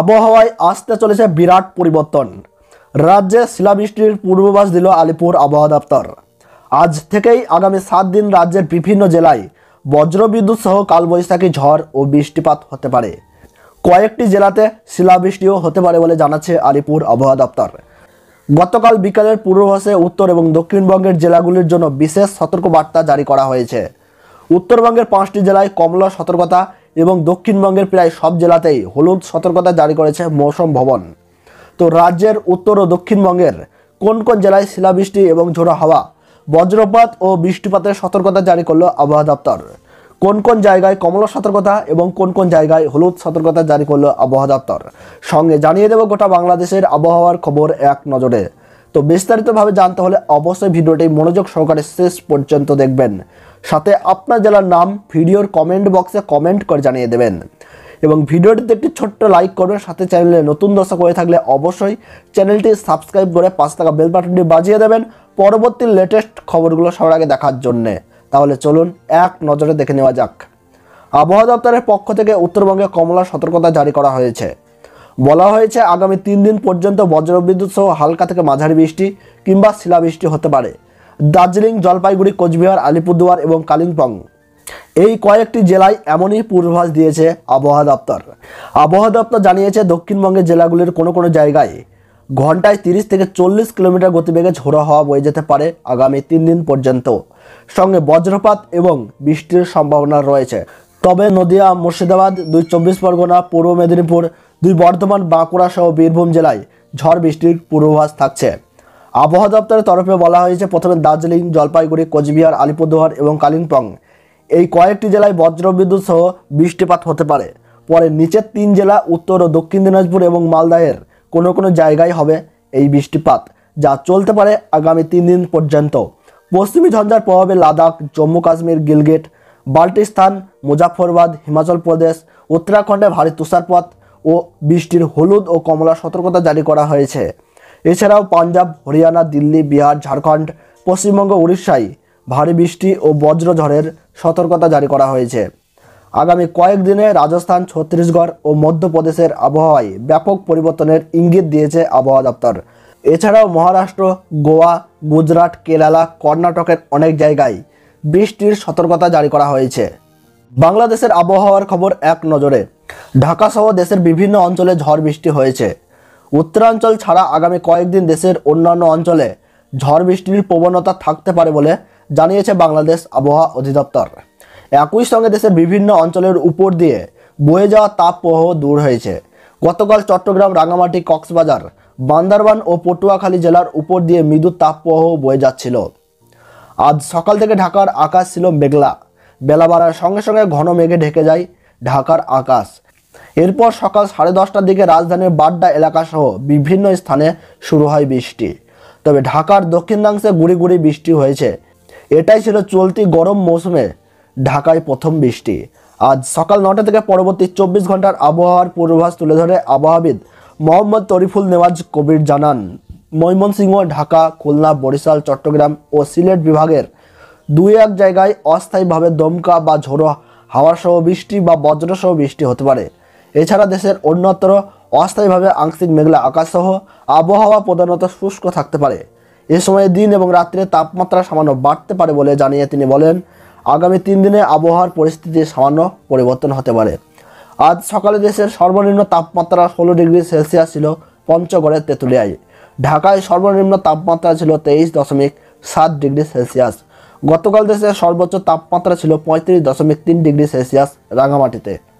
আবহাওয়ায় আসতে চলেছে বিরাট পরিবর্তন রাজ্যে শিলাবৃষ্টির পূর্বাভাস দিল আলিপুর আবহাওয়া দপ্তর আজ থেকেই আগামী সাত দিন রাজ্যের বিভিন্ন জেলায় বজ্রবিদ্যুৎ সহ কালবৈশাখী ঝড় ও বৃষ্টিপাত হতে পারে কয়েকটি জেলাতে শিলাবৃষ্টিও হতে পারে বলে জানাচ্ছে আলিপুর আবহাওয়া দপ্তর গতকাল বিকালের পূর্বাভাসে উত্তর এবং দক্ষিণবঙ্গের জেলাগুলির জন্য বিশেষ সতর্কবার্তা জারি করা হয়েছে উত্তরবঙ্গের পাঁচটি জেলায় কমলা সতর্কতা এবং দক্ষিণবঙ্গের প্রায় সব জেলাতেই হলুদ সতর্কতা জারি করেছে মৌসুম ভবন তো রাজ্যের উত্তর ও দক্ষিণবঙ্গের কোন কোন জেলায় শিলাবৃষ্টি এবং ঝোড়ো হাওয়া বজ্রপাত ও বৃষ্টিপাতের সতর্কতা জারি করলো আবহাওয়া দপ্তর কোন কোন জায়গায় কমলা সতর্কতা এবং কোন কোন জায়গায় হলুদ সতর্কতা জারি করলো আবহাওয়া দপ্তর সঙ্গে জানিয়ে দেব গোটা বাংলাদেশের আবহাওয়ার খবর এক নজরে তো বিস্তারিতভাবে জানতে হলে অবশ্যই ভিডিওটি মনোযোগ সহকারে শেষ পর্যন্ত দেখবেন সাথে আপনার জেলার নাম ভিডিওর কমেন্ট বক্সে কমেন্ট করে জানিয়ে দেবেন এবং ভিডিওটিতে একটি ছোট্ট লাইক করবেন সাথে চ্যানেলে নতুন দশা করে থাকলে অবশ্যই চ্যানেলটি সাবস্ক্রাইব করে পাঁচ টাকা বেল বাটনটি বাজিয়ে দেবেন পরবর্তী লেটেস্ট খবরগুলো সবার আগে দেখার জন্যে তাহলে চলুন এক নজরে দেখে নেওয়া যাক আবহাওয়া দপ্তরের পক্ষ থেকে উত্তরবঙ্গে কমলা সতর্কতা জারি করা হয়েছে বলা হয়েছে আগামী তিন দিন পর্যন্ত বজ্রবিদ্যুৎ সহ হালকা থেকে মাঝারি বৃষ্টি কিংবা শিলাবৃষ্টি হতে পারে দার্জিলিং জলপাইগুড়ি কোচবিহার আলিপুরদুয়ার এবং কালিম্পং এই কয়েকটি জেলায় এমনই পূর্বাভাস দিয়েছে আবহাওয়া দপ্তর আবহাওয়া দপ্তর জানিয়েছে দক্ষিণবঙ্গের জেলাগুলির কোনো কোনো জায়গায় ঘন্টায় তিরিশ থেকে চল্লিশ কিলোমিটার গতিবেগে ঝোড়ো হওয়া বয়ে যেতে পারে আগামী তিন দিন পর্যন্ত সঙ্গে বজ্রপাত এবং বৃষ্টির সম্ভাবনা রয়েছে তবে নদিয়া মুর্শিদাবাদ দুই চব্বিশ পরগনা পূর্ব মেদিনীপুর দুই বর্ধমান বাঁকুড়া সহ বীরভূম জেলায় ঝড় বৃষ্টির পূর্বাভাস থাকছে আবহাওয়া দপ্তরের তরফে বলা হয়েছে প্রথমে দার্জিলিং জলপাইগুড়ি কোচবিহার আলিপুরদুয়ার এবং কালিম্পং এই কয়েকটি জেলায় বজ্রবিদ্যুৎ সহ বৃষ্টিপাত হতে পারে পরে নিচের তিন জেলা উত্তর ও দক্ষিণ দিনাজপুর এবং মালদাহের কোনো কোনো জায়গায় হবে এই বৃষ্টিপাত যা চলতে পারে আগামী তিন দিন পর্যন্ত পশ্চিমী ঝঞ্ঝার প্রভাবে লাদাখ জম্মু কাশ্মীর গিলগেট বাল্টিস্তান মুজাফরবাদ হিমাচল প্রদেশ উত্তরাখণ্ডে ভারী তুষারপথ ও বৃষ্টির হলুদ ও কমলা সতর্কতা জারি করা হয়েছে এছাড়াও পাঞ্জাব হরিয়ানা দিল্লি বিহার ঝাড়খণ্ড পশ্চিমবঙ্গ উড়িষ্যায় ভারী বৃষ্টি ও বজ্রঝড়ের সতর্কতা জারি করা হয়েছে আগামী কয়েকদিনে রাজস্থান ছত্তিশগড় ও মধ্যপ্রদেশের আবহাওয়ায় ব্যাপক পরিবর্তনের ইঙ্গিত দিয়েছে আবহাওয়া দপ্তর এছাড়াও মহারাষ্ট্র গোয়া গুজরাট কেরালা কর্ণাটকের অনেক জায়গায় বৃষ্টির সতর্কতা জারি করা হয়েছে বাংলাদেশের আবহাওয়ার খবর এক নজরে ঢাকাসহ দেশের বিভিন্ন অঞ্চলে ঝড় বৃষ্টি হয়েছে উত্তরাঞ্চল ছাড়া আগামী কয়েকদিন দেশের অন্যান্য অঞ্চলে ঝড় বৃষ্টির প্রবণতা থাকতে পারে বলে জানিয়েছে বাংলাদেশ আবহাওয়া অধিদপ্তর একই সঙ্গে দেশের বিভিন্ন অঞ্চলের উপর দিয়ে বয়ে যাওয়া তাপপ্রবাহ দূর হয়েছে গতকাল চট্টগ্রাম রাঙামাটি কক্সবাজার বান্দারবান ও পটুয়াখালী জেলার উপর দিয়ে মৃদু তাপপ্রবাহ বয়ে যাচ্ছিল আজ সকাল থেকে ঢাকার আকাশ ছিল মেঘলা বেলা বাড়ার সঙ্গে সঙ্গে ঘন মেঘে ঢেকে যায় ঢাকার আকাশ এরপর সকাল সাড়ে দশটার দিকে রাজধানীর বাড্ডা এলাকাসহ বিভিন্ন স্থানে শুরু হয় বৃষ্টি তবে ঢাকার দক্ষিণাংশে গুড়ি গুড়ি বৃষ্টি হয়েছে এটাই ছিল চলতি গরম মৌসুমে ঢাকায় প্রথম বৃষ্টি আজ সকাল নটা থেকে পরবর্তী চব্বিশ ঘন্টার আবহাওয়ার পূর্বাভাস তুলে ধরে আবহাওয়াবিদ মোহাম্মদ তরিফুল নেওয়াজ কবির জানান ময়মনসিংহ ঢাকা খুলনা বরিশাল চট্টগ্রাম ও সিলেট বিভাগের দুই এক জায়গায় অস্থায়ীভাবে দমকা বা ঝোড়ো হাওয়া সহ বৃষ্টি বা বজ্রসহ বৃষ্টি হতে পারে এছাড়া দেশের অন্যত্র অস্থায়ীভাবে আংশিক মেঘলা আকাশসহ আবহাওয়া প্রধানত শুষ্ক থাকতে পারে এ সময়ে দিন এবং রাত্রে তাপমাত্রা সামান্য বাড়তে পারে বলে জানিয়ে তিনি বলেন আগামী তিন দিনে আবহাওয়ার পরিস্থিতি সামান্য পরিবর্তন হতে পারে আজ সকালে দেশের সর্বনিম্ন তাপমাত্রা ষোলো ডিগ্রি সেলসিয়াস ছিল পঞ্চগড়ের তেঁতুলিয়ায় ঢাকায় সর্বনিম্ন তাপমাত্রা ছিল তেইশ দশমিক সাত ডিগ্রি সেলসিয়াস গতকাল দেশের সর্বোচ্চ তাপমাত্রা ছিল পঁয়ত্রিশ দশমিক তিন ডিগ্রি সেলসিয়াস রাঙামাটিতে